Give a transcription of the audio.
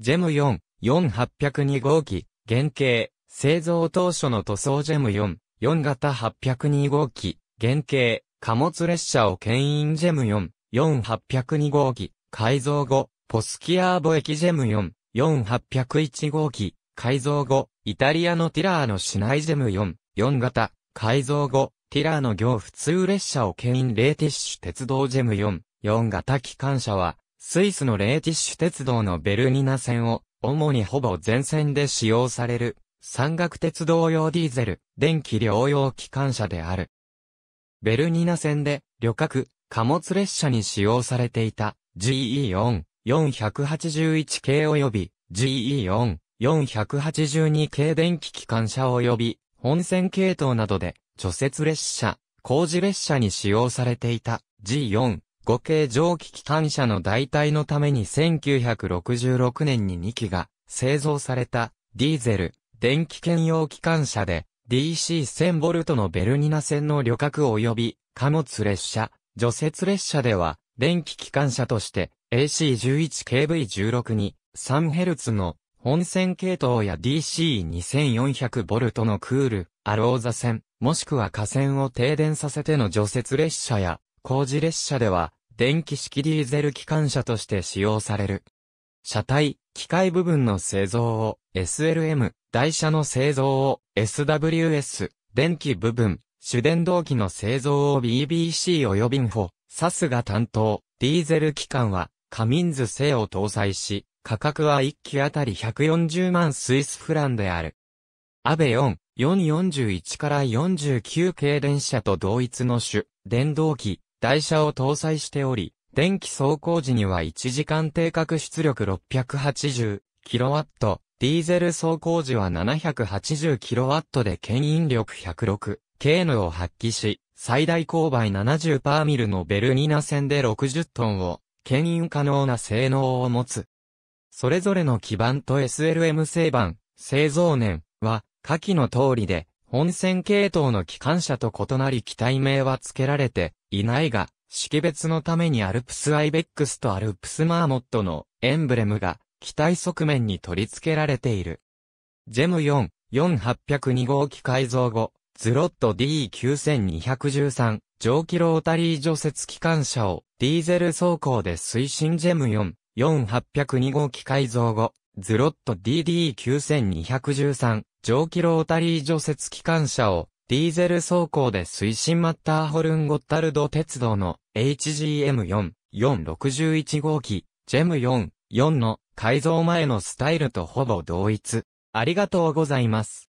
ジェム4、4802号機、原型、製造当初の塗装ジェム4、4型802号機、原型、貨物列車を牽引ジェム4、4802号機、改造後、ポスキアーボ駅ジェム4、4801号機、改造後、イタリアのティラーの市内ジェム4、4型、改造後、ティラーの行普通列車を牽引レーティッシュ鉄道ジェム4、4型機関車は、スイスのレーティッシュ鉄道のベルニナ線を、主にほぼ全線で使用される、山岳鉄道用ディーゼル、電気療養機関車である。ベルニナ線で、旅客、貨物列車に使用されていた、GE4、481系及び、GE4、482系電気機関車及び、本線系統などで、除雪列車、工事列車に使用されていた、G4、合計蒸気機関車の代替のために1966年に2機が製造されたディーゼル電気兼用機関車で DC1000V のベルニナ線の旅客及び貨物列車、除雪列車では電気機関車として AC11KV16 に 3Hz の本線系統や DC2400V のクール、アローザ線、もしくは架線を停電させての除雪列車や工事列車では電気式ディーゼル機関車として使用される。車体、機械部分の製造を SLM、台車の製造を SWS、電気部分、主電動機の製造を BBC 及びんほ、サスが担当、ディーゼル機関は、カミンズ製を搭載し、価格は1機あたり140万スイスフランである。アベ4、441から49系電車と同一の種、電動機、台車を搭載しており、電気走行時には1時間定格出力 680kW、ディーゼル走行時は 780kW で牽引力 106K のを発揮し、最大勾配70パーミルのベルニナ線で60トンを牽引可能な性能を持つ。それぞれの基板と SLM 製板、製造年は下記の通りで、本線系統の機関車と異なり機体名は付けられていないが、識別のためにアルプスアイベックスとアルプスマーモットのエンブレムが機体側面に取り付けられている。ジェム4、4802号機改造後、ズロット D9213 蒸気ロータリー除雪機関車をディーゼル走行で推進ジェム4、4802号機改造後、ズロット DD9213 蒸気ロータリー除雪機関車をディーゼル走行で推進マッターホルンゴッタルド鉄道の HGM4、461号機、ジェム4、4の改造前のスタイルとほぼ同一。ありがとうございます。